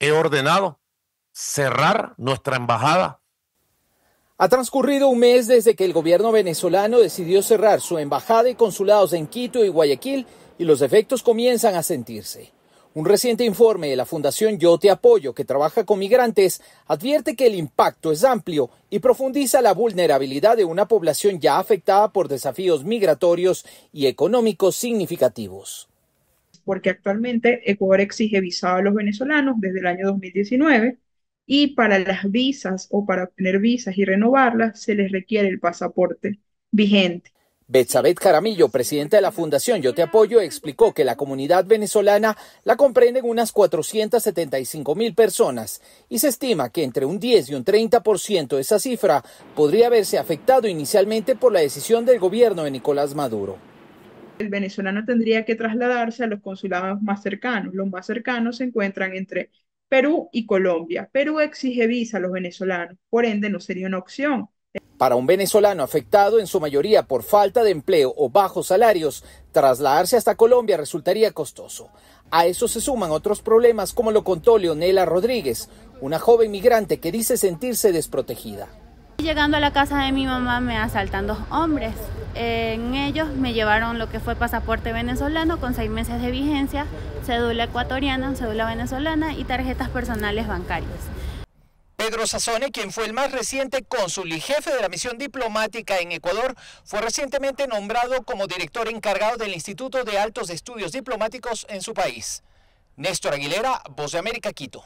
he ordenado cerrar nuestra embajada. Ha transcurrido un mes desde que el gobierno venezolano decidió cerrar su embajada y consulados en Quito y Guayaquil y los efectos comienzan a sentirse. Un reciente informe de la Fundación Yo Te Apoyo, que trabaja con migrantes, advierte que el impacto es amplio y profundiza la vulnerabilidad de una población ya afectada por desafíos migratorios y económicos significativos porque actualmente Ecuador exige visado a los venezolanos desde el año 2019 y para las visas o para obtener visas y renovarlas se les requiere el pasaporte vigente. Betsabet Caramillo, presidenta de la Fundación Yo Te Apoyo, explicó que la comunidad venezolana la comprenden unas 475 mil personas y se estima que entre un 10 y un 30% de esa cifra podría haberse afectado inicialmente por la decisión del gobierno de Nicolás Maduro el venezolano tendría que trasladarse a los consulados más cercanos. Los más cercanos se encuentran entre Perú y Colombia. Perú exige visa a los venezolanos, por ende no sería una opción. Para un venezolano afectado en su mayoría por falta de empleo o bajos salarios, trasladarse hasta Colombia resultaría costoso. A eso se suman otros problemas como lo contó Leonela Rodríguez, una joven migrante que dice sentirse desprotegida. Llegando a la casa de mi mamá me asaltan dos hombres. En ellos me llevaron lo que fue pasaporte venezolano con seis meses de vigencia, cédula ecuatoriana, cédula venezolana y tarjetas personales bancarias. Pedro Sazone, quien fue el más reciente cónsul y jefe de la misión diplomática en Ecuador, fue recientemente nombrado como director encargado del Instituto de Altos Estudios Diplomáticos en su país. Néstor Aguilera, Voz de América, Quito.